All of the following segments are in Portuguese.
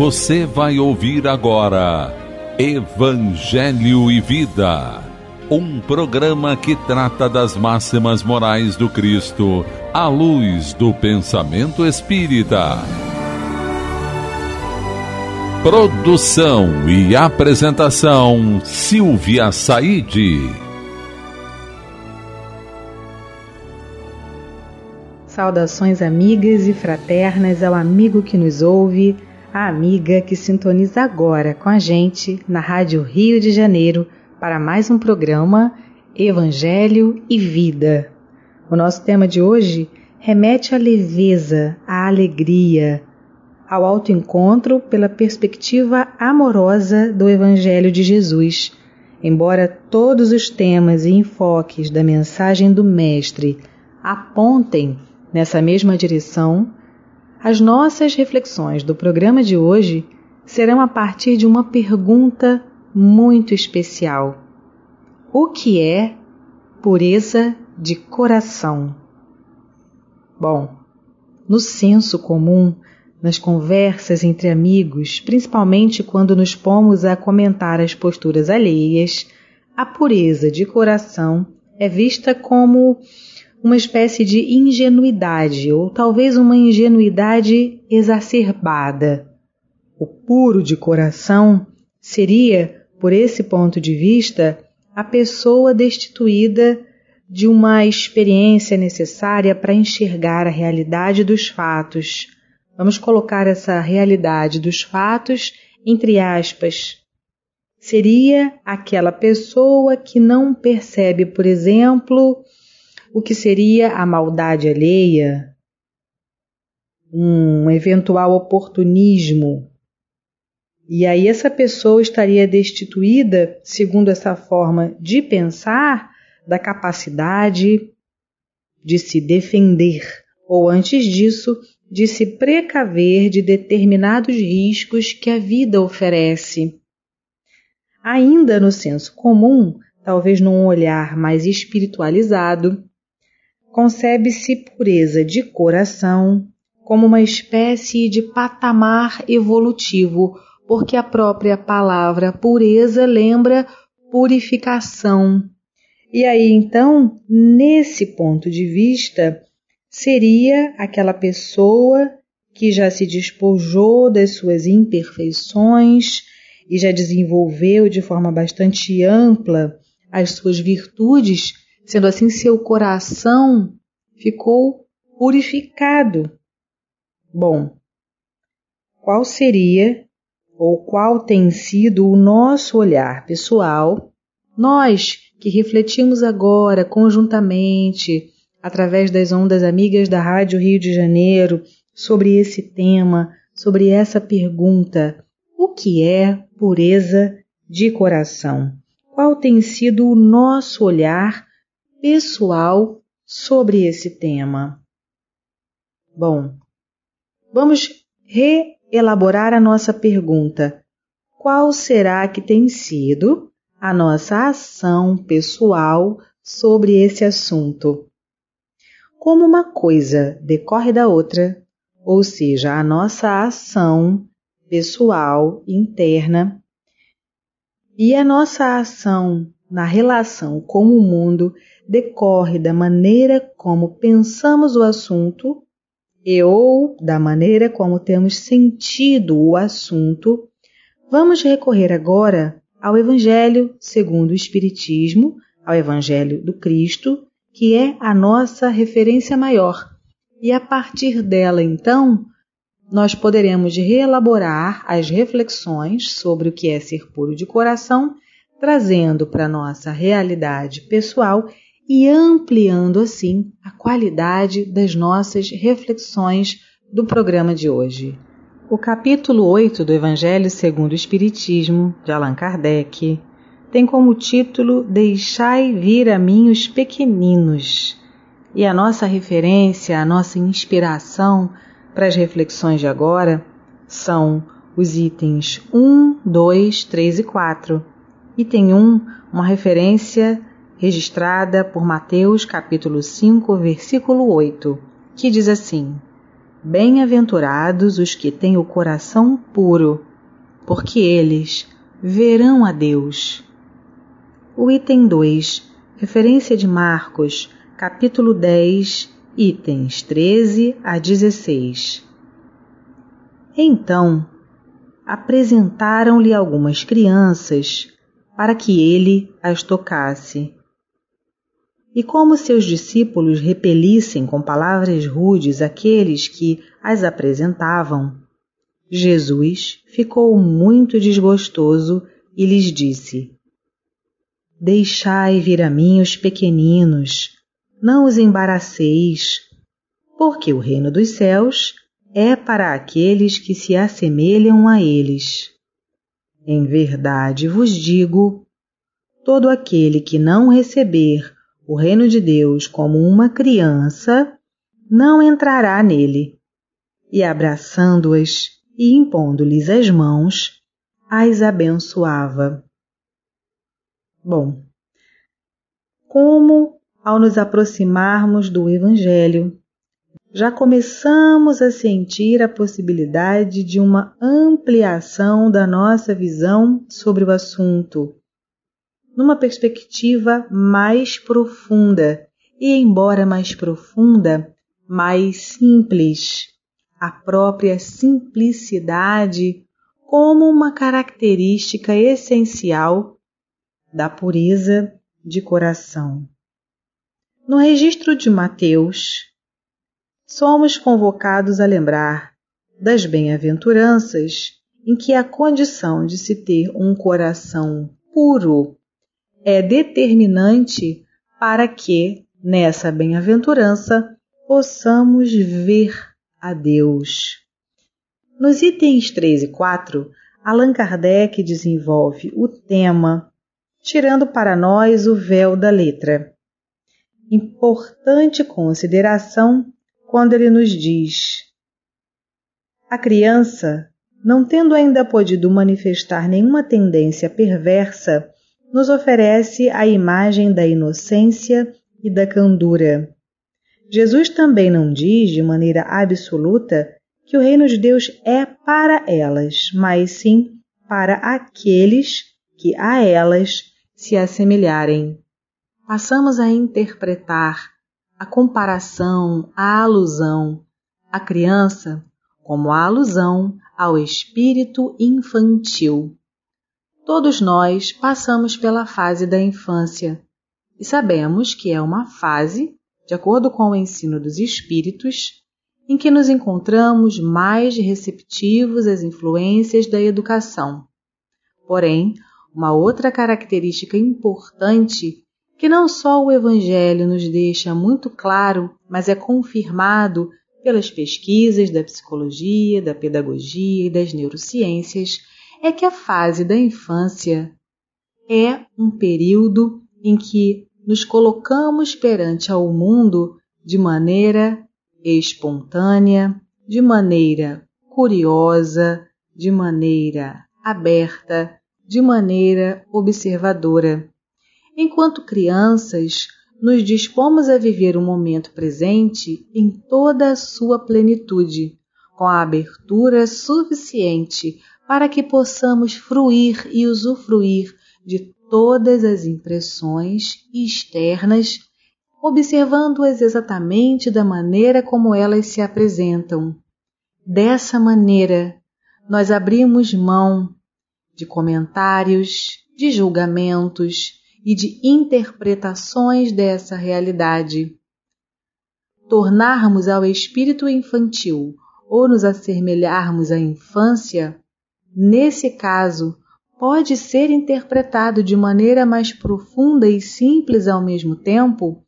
Você vai ouvir agora Evangelho e Vida, um programa que trata das máximas morais do Cristo à luz do pensamento espírita. Produção e apresentação Silvia Saide. Saudações amigas e fraternas ao amigo que nos ouve a amiga que sintoniza agora com a gente na Rádio Rio de Janeiro para mais um programa Evangelho e Vida. O nosso tema de hoje remete à leveza, à alegria, ao autoencontro pela perspectiva amorosa do Evangelho de Jesus. Embora todos os temas e enfoques da mensagem do Mestre apontem nessa mesma direção, as nossas reflexões do programa de hoje serão a partir de uma pergunta muito especial: O que é pureza de coração? Bom, no senso comum, nas conversas entre amigos, principalmente quando nos pomos a comentar as posturas alheias, a pureza de coração é vista como uma espécie de ingenuidade, ou talvez uma ingenuidade exacerbada. O puro de coração seria, por esse ponto de vista, a pessoa destituída de uma experiência necessária para enxergar a realidade dos fatos. Vamos colocar essa realidade dos fatos entre aspas. Seria aquela pessoa que não percebe, por exemplo, o que seria a maldade alheia, um eventual oportunismo. E aí essa pessoa estaria destituída, segundo essa forma de pensar, da capacidade de se defender, ou antes disso, de se precaver de determinados riscos que a vida oferece. Ainda no senso comum, talvez num olhar mais espiritualizado, concebe-se pureza de coração como uma espécie de patamar evolutivo, porque a própria palavra pureza lembra purificação. E aí, então, nesse ponto de vista, seria aquela pessoa que já se despojou das suas imperfeições e já desenvolveu de forma bastante ampla as suas virtudes Sendo assim, seu coração ficou purificado. Bom, qual seria ou qual tem sido o nosso olhar pessoal, nós que refletimos agora conjuntamente através das ondas amigas da Rádio Rio de Janeiro sobre esse tema, sobre essa pergunta: o que é pureza de coração? Qual tem sido o nosso olhar pessoal sobre esse tema. Bom, vamos reelaborar a nossa pergunta. Qual será que tem sido a nossa ação pessoal sobre esse assunto? Como uma coisa decorre da outra, ou seja, a nossa ação pessoal interna e a nossa ação na relação com o mundo decorre da maneira como pensamos o assunto e ou da maneira como temos sentido o assunto, vamos recorrer agora ao Evangelho segundo o Espiritismo, ao Evangelho do Cristo, que é a nossa referência maior. E a partir dela, então, nós poderemos reelaborar as reflexões sobre o que é ser puro de coração, trazendo para nossa realidade pessoal e ampliando assim a qualidade das nossas reflexões do programa de hoje. O capítulo 8 do Evangelho segundo o Espiritismo, de Allan Kardec, tem como título Deixai vir a mim os pequeninos. E a nossa referência, a nossa inspiração para as reflexões de agora são os itens 1, 2, 3 e 4. Item 1, uma referência registrada por Mateus capítulo 5, versículo 8, que diz assim: Bem-aventurados os que têm o coração puro, porque eles verão a Deus. O item 2, referência de Marcos, capítulo 10, itens 13 a 16. Então, apresentaram-lhe algumas crianças para que ele as tocasse. E como seus discípulos repelissem com palavras rudes aqueles que as apresentavam, Jesus ficou muito desgostoso e lhes disse: Deixai vir a mim os pequeninos, não os embaraceis, porque o reino dos céus é para aqueles que se assemelham a eles. Em verdade vos digo: todo aquele que não receber o reino de Deus como uma criança, não entrará nele. E abraçando-as e impondo-lhes as mãos, as abençoava. Bom, como ao nos aproximarmos do Evangelho, já começamos a sentir a possibilidade de uma ampliação da nossa visão sobre o assunto numa perspectiva mais profunda. E, embora mais profunda, mais simples. A própria simplicidade como uma característica essencial da pureza de coração. No registro de Mateus, somos convocados a lembrar das bem-aventuranças, em que a condição de se ter um coração puro é determinante para que, nessa bem-aventurança, possamos ver a Deus. Nos itens 3 e 4, Allan Kardec desenvolve o tema, tirando para nós o véu da letra. Importante consideração quando ele nos diz: A criança, não tendo ainda podido manifestar nenhuma tendência perversa, nos oferece a imagem da inocência e da candura. Jesus também não diz de maneira absoluta que o reino de Deus é para elas, mas sim para aqueles que a elas se assemelharem. Passamos a interpretar a comparação, a alusão à criança como a alusão ao espírito infantil Todos nós passamos pela fase da infância e sabemos que é uma fase, de acordo com o ensino dos espíritos, em que nos encontramos mais receptivos às influências da educação. Porém, uma outra característica importante que não só o Evangelho nos deixa muito claro, mas é confirmado pelas pesquisas da psicologia, da pedagogia e das neurociências é que a fase da infância é um período em que nos colocamos perante ao mundo de maneira espontânea, de maneira curiosa, de maneira aberta, de maneira observadora. Enquanto crianças, nos dispomos a viver o momento presente em toda a sua plenitude, com a abertura suficiente para que possamos fruir e usufruir de todas as impressões externas, observando-as exatamente da maneira como elas se apresentam. Dessa maneira, nós abrimos mão de comentários, de julgamentos e de interpretações dessa realidade. Tornarmos ao espírito infantil ou nos assemelharmos à infância nesse caso, pode ser interpretado de maneira mais profunda e simples ao mesmo tempo,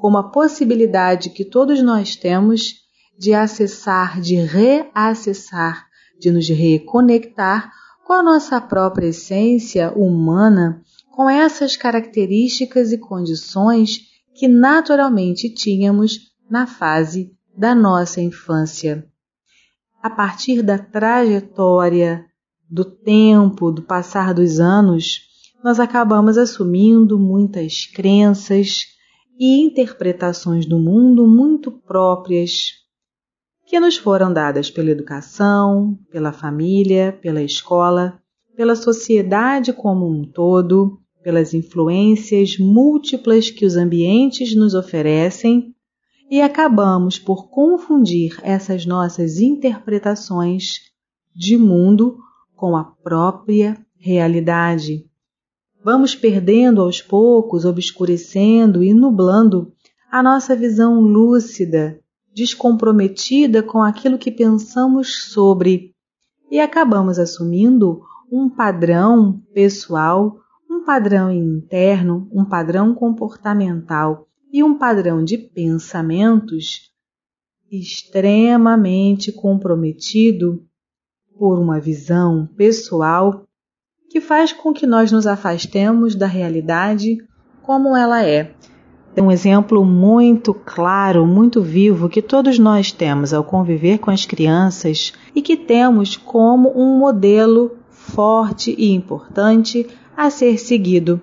como a possibilidade que todos nós temos de acessar, de reacessar, de nos reconectar com a nossa própria essência humana, com essas características e condições que naturalmente tínhamos na fase da nossa infância. A partir da trajetória do tempo, do passar dos anos, nós acabamos assumindo muitas crenças e interpretações do mundo muito próprias que nos foram dadas pela educação, pela família, pela escola, pela sociedade como um todo, pelas influências múltiplas que os ambientes nos oferecem e acabamos por confundir essas nossas interpretações de mundo com a própria realidade. Vamos perdendo aos poucos, obscurecendo e nublando a nossa visão lúcida, descomprometida com aquilo que pensamos sobre, e acabamos assumindo um padrão pessoal, um padrão interno, um padrão comportamental e um padrão de pensamentos extremamente comprometido por uma visão pessoal que faz com que nós nos afastemos da realidade como ela é. Um exemplo muito claro, muito vivo que todos nós temos ao conviver com as crianças e que temos como um modelo forte e importante a ser seguido,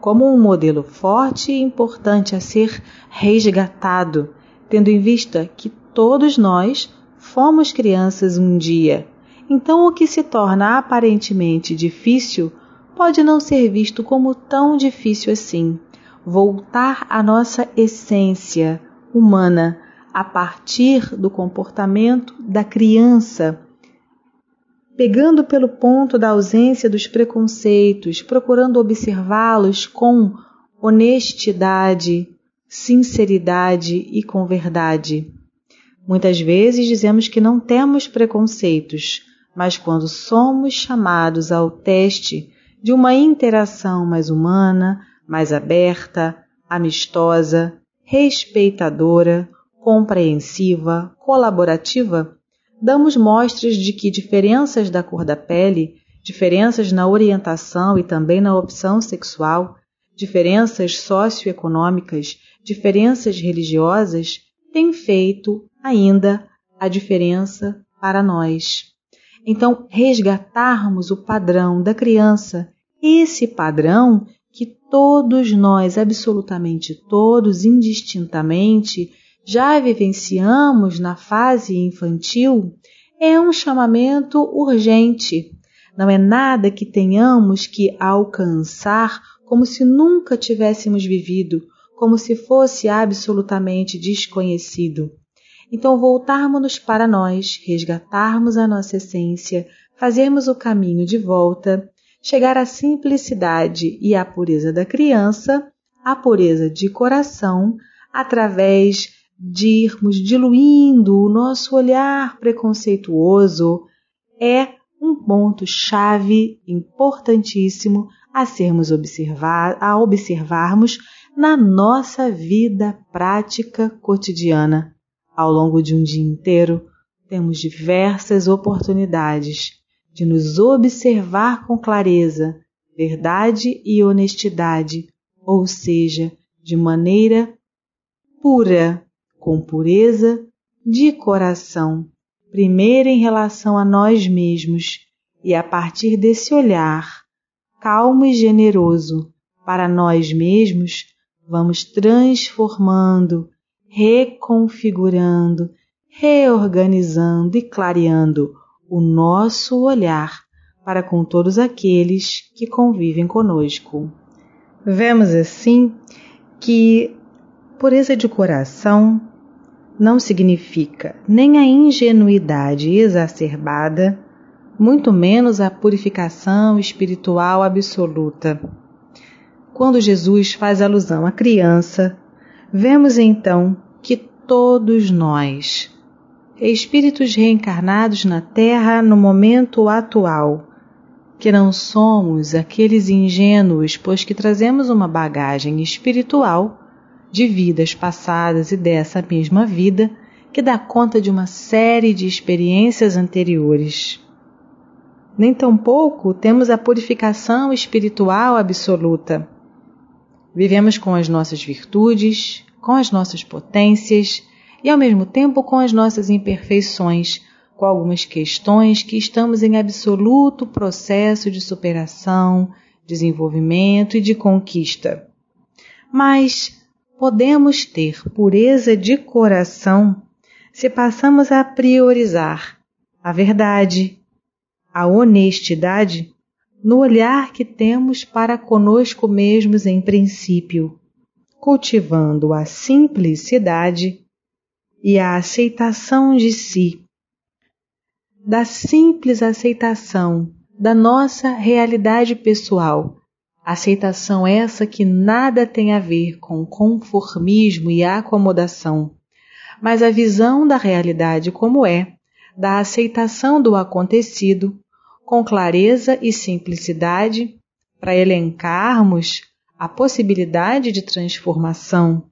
como um modelo forte e importante a ser resgatado, tendo em vista que todos nós fomos crianças um dia então o que se torna aparentemente difícil pode não ser visto como tão difícil assim. Voltar à nossa essência humana a partir do comportamento da criança, pegando pelo ponto da ausência dos preconceitos, procurando observá-los com honestidade, sinceridade e com verdade. Muitas vezes dizemos que não temos preconceitos, mas quando somos chamados ao teste de uma interação mais humana, mais aberta, amistosa, respeitadora, compreensiva, colaborativa, damos mostras de que diferenças da cor da pele, diferenças na orientação e também na opção sexual, diferenças socioeconômicas, diferenças religiosas, têm feito ainda a diferença para nós. Então, resgatarmos o padrão da criança, esse padrão que todos nós, absolutamente todos, indistintamente, já vivenciamos na fase infantil, é um chamamento urgente. Não é nada que tenhamos que alcançar como se nunca tivéssemos vivido, como se fosse absolutamente desconhecido. Então, voltarmos-nos para nós, resgatarmos a nossa essência, fazermos o caminho de volta, chegar à simplicidade e à pureza da criança, à pureza de coração, através de irmos diluindo o nosso olhar preconceituoso, é um ponto-chave importantíssimo a sermos observar, a observarmos na nossa vida prática cotidiana. Ao longo de um dia inteiro, temos diversas oportunidades de nos observar com clareza, verdade e honestidade, ou seja, de maneira pura, com pureza de coração, primeiro em relação a nós mesmos e a partir desse olhar calmo e generoso para nós mesmos, vamos transformando reconfigurando, reorganizando e clareando o nosso olhar para com todos aqueles que convivem conosco. Vemos assim que pureza de coração não significa nem a ingenuidade exacerbada, muito menos a purificação espiritual absoluta. Quando Jesus faz alusão à criança, Vemos então que todos nós, espíritos reencarnados na Terra no momento atual, que não somos aqueles ingênuos, pois que trazemos uma bagagem espiritual de vidas passadas e dessa mesma vida que dá conta de uma série de experiências anteriores. Nem tampouco temos a purificação espiritual absoluta Vivemos com as nossas virtudes, com as nossas potências e, ao mesmo tempo, com as nossas imperfeições, com algumas questões que estamos em absoluto processo de superação, desenvolvimento e de conquista. Mas podemos ter pureza de coração se passamos a priorizar a verdade, a honestidade no olhar que temos para conosco mesmos em princípio, cultivando a simplicidade e a aceitação de si. Da simples aceitação da nossa realidade pessoal, aceitação essa que nada tem a ver com conformismo e acomodação, mas a visão da realidade como é, da aceitação do acontecido com clareza e simplicidade para elencarmos a possibilidade de transformação.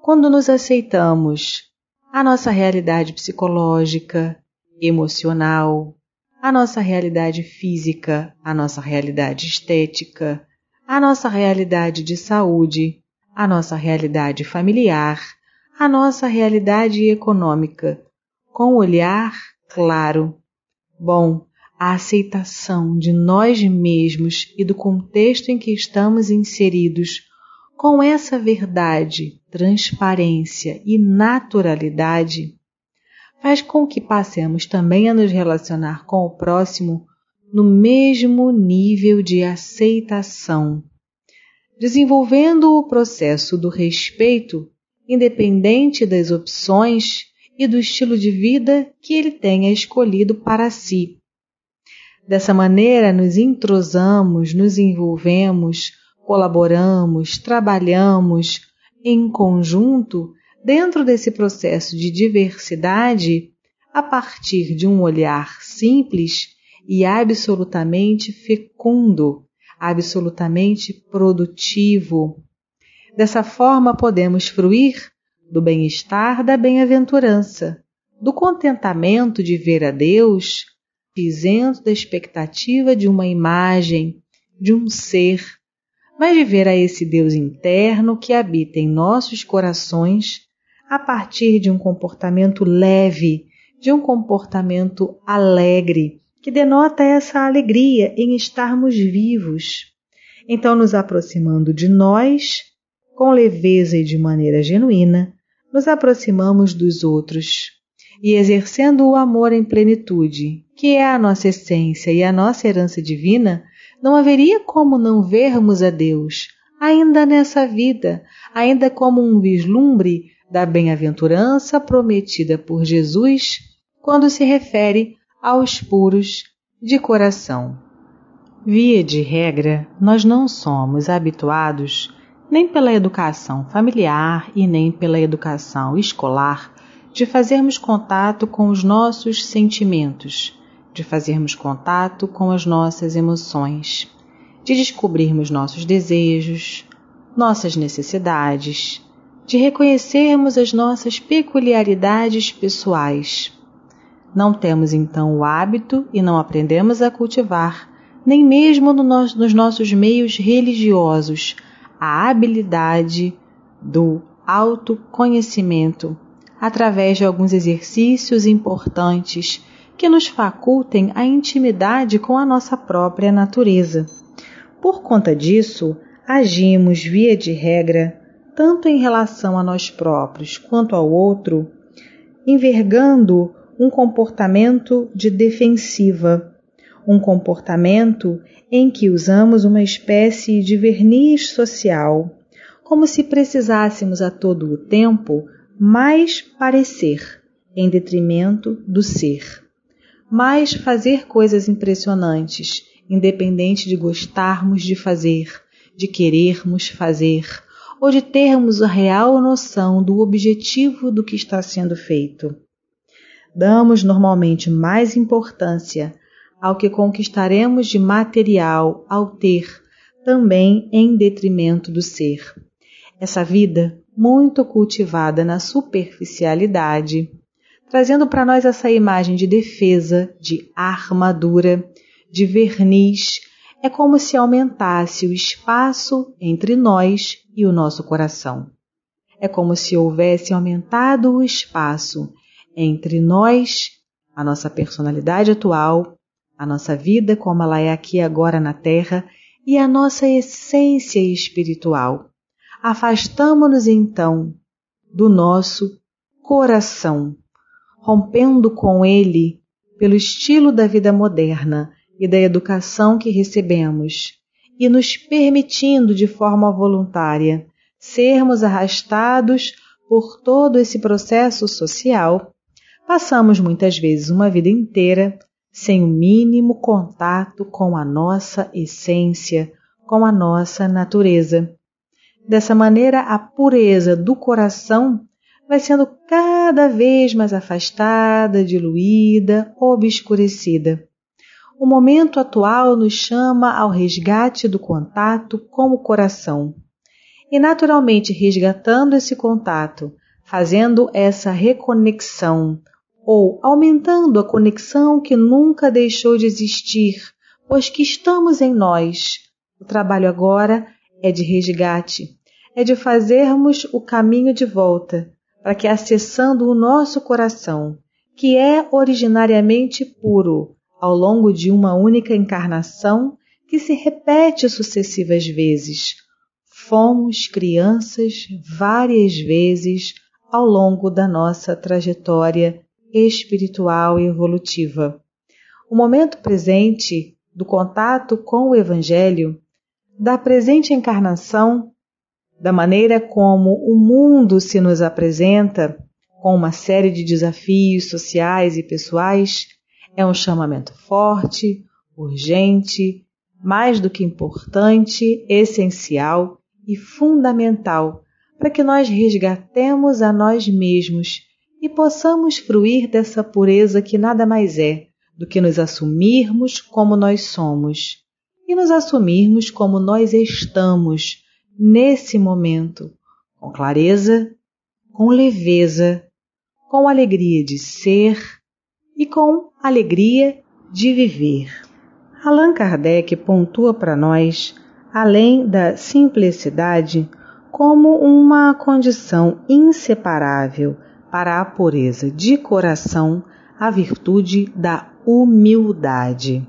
Quando nos aceitamos, a nossa realidade psicológica, emocional, a nossa realidade física, a nossa realidade estética, a nossa realidade de saúde, a nossa realidade familiar, a nossa realidade econômica, com um olhar claro. Bom, a aceitação de nós mesmos e do contexto em que estamos inseridos, com essa verdade, transparência e naturalidade, faz com que passemos também a nos relacionar com o próximo no mesmo nível de aceitação, desenvolvendo o processo do respeito, independente das opções e do estilo de vida que ele tenha escolhido para si Dessa maneira, nos entrosamos, nos envolvemos, colaboramos, trabalhamos em conjunto dentro desse processo de diversidade a partir de um olhar simples e absolutamente fecundo, absolutamente produtivo. Dessa forma, podemos fruir do bem-estar da bem-aventurança, do contentamento de ver a Deus isento da expectativa de uma imagem, de um ser, mas de ver a esse Deus interno que habita em nossos corações a partir de um comportamento leve, de um comportamento alegre, que denota essa alegria em estarmos vivos. Então, nos aproximando de nós, com leveza e de maneira genuína, nos aproximamos dos outros e exercendo o amor em plenitude, que é a nossa essência e a nossa herança divina, não haveria como não vermos a Deus, ainda nessa vida, ainda como um vislumbre da bem-aventurança prometida por Jesus quando se refere aos puros de coração. Via de regra, nós não somos habituados, nem pela educação familiar e nem pela educação escolar, de fazermos contato com os nossos sentimentos, de fazermos contato com as nossas emoções, de descobrirmos nossos desejos, nossas necessidades, de reconhecermos as nossas peculiaridades pessoais. Não temos então o hábito e não aprendemos a cultivar, nem mesmo no nosso, nos nossos meios religiosos, a habilidade do autoconhecimento através de alguns exercícios importantes que nos facultem a intimidade com a nossa própria natureza. Por conta disso, agimos, via de regra, tanto em relação a nós próprios quanto ao outro, envergando um comportamento de defensiva, um comportamento em que usamos uma espécie de verniz social, como se precisássemos a todo o tempo mais parecer em detrimento do ser, mais fazer coisas impressionantes, independente de gostarmos de fazer, de querermos fazer, ou de termos a real noção do objetivo do que está sendo feito. Damos normalmente mais importância ao que conquistaremos de material ao ter, também em detrimento do ser. Essa vida muito cultivada na superficialidade, trazendo para nós essa imagem de defesa, de armadura, de verniz. É como se aumentasse o espaço entre nós e o nosso coração. É como se houvesse aumentado o espaço entre nós, a nossa personalidade atual, a nossa vida como ela é aqui agora na Terra e a nossa essência espiritual afastamo-nos então do nosso coração, rompendo com ele pelo estilo da vida moderna e da educação que recebemos, e nos permitindo de forma voluntária sermos arrastados por todo esse processo social, passamos muitas vezes uma vida inteira sem o mínimo contato com a nossa essência, com a nossa natureza. Dessa maneira, a pureza do coração vai sendo cada vez mais afastada, diluída, obscurecida. O momento atual nos chama ao resgate do contato com o coração. E, naturalmente, resgatando esse contato, fazendo essa reconexão, ou aumentando a conexão que nunca deixou de existir, pois que estamos em nós. O trabalho agora é de resgate, é de fazermos o caminho de volta, para que acessando o nosso coração, que é originariamente puro, ao longo de uma única encarnação que se repete sucessivas vezes, fomos crianças várias vezes ao longo da nossa trajetória espiritual e evolutiva. O momento presente do contato com o Evangelho da presente encarnação, da maneira como o mundo se nos apresenta, com uma série de desafios sociais e pessoais, é um chamamento forte, urgente, mais do que importante, essencial e fundamental para que nós resgatemos a nós mesmos e possamos fruir dessa pureza que nada mais é do que nos assumirmos como nós somos e nos assumirmos como nós estamos nesse momento, com clareza, com leveza, com alegria de ser e com alegria de viver. Allan Kardec pontua para nós, além da simplicidade, como uma condição inseparável para a pureza de coração, a virtude da humildade.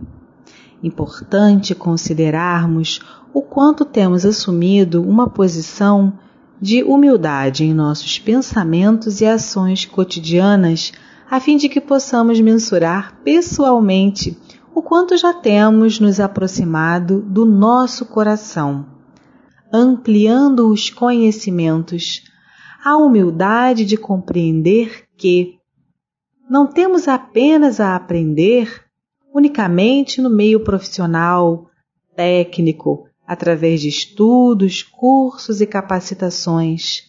Importante considerarmos o quanto temos assumido uma posição de humildade em nossos pensamentos e ações cotidianas, a fim de que possamos mensurar pessoalmente o quanto já temos nos aproximado do nosso coração, ampliando os conhecimentos, a humildade de compreender que não temos apenas a aprender unicamente no meio profissional, técnico, através de estudos, cursos e capacitações.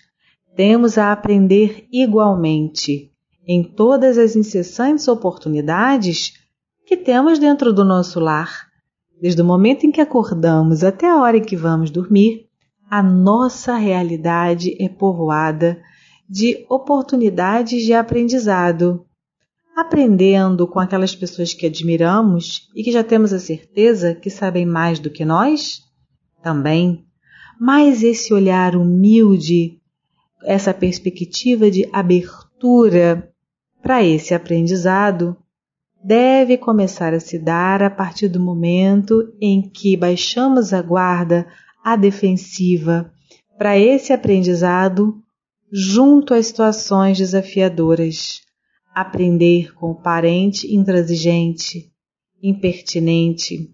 Temos a aprender igualmente, em todas as incessantes oportunidades que temos dentro do nosso lar. Desde o momento em que acordamos até a hora em que vamos dormir, a nossa realidade é povoada de oportunidades de aprendizado aprendendo com aquelas pessoas que admiramos e que já temos a certeza que sabem mais do que nós? Também. Mas esse olhar humilde, essa perspectiva de abertura para esse aprendizado, deve começar a se dar a partir do momento em que baixamos a guarda à defensiva para esse aprendizado junto às situações desafiadoras aprender com o parente intransigente, impertinente,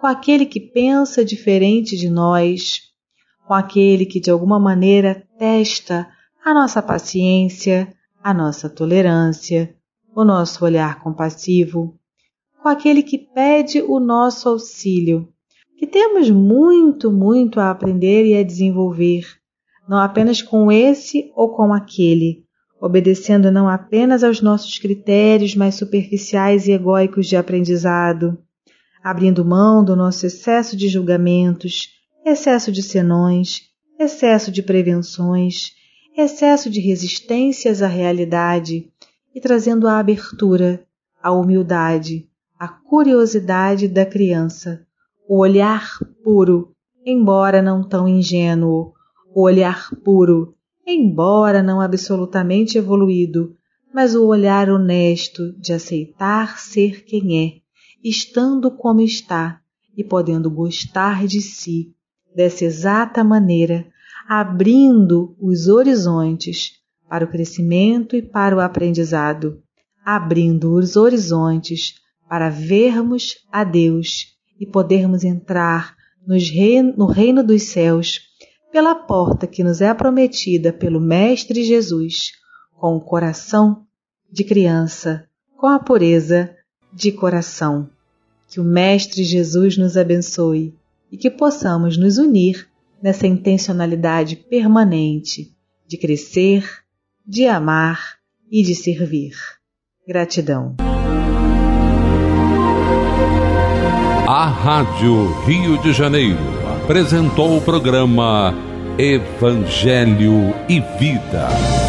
com aquele que pensa diferente de nós, com aquele que de alguma maneira testa a nossa paciência, a nossa tolerância, o nosso olhar compassivo, com aquele que pede o nosso auxílio, que temos muito, muito a aprender e a desenvolver, não apenas com esse ou com aquele obedecendo não apenas aos nossos critérios mais superficiais e egóicos de aprendizado, abrindo mão do nosso excesso de julgamentos, excesso de senões, excesso de prevenções, excesso de resistências à realidade e trazendo a abertura, a humildade, a curiosidade da criança, o olhar puro, embora não tão ingênuo, o olhar puro, embora não absolutamente evoluído, mas o olhar honesto de aceitar ser quem é, estando como está e podendo gostar de si dessa exata maneira, abrindo os horizontes para o crescimento e para o aprendizado, abrindo os horizontes para vermos a Deus e podermos entrar no reino dos céus pela porta que nos é prometida pelo Mestre Jesus, com o coração de criança, com a pureza de coração. Que o Mestre Jesus nos abençoe e que possamos nos unir nessa intencionalidade permanente de crescer, de amar e de servir. Gratidão. A Rádio Rio de Janeiro apresentou o programa Evangelho e Vida.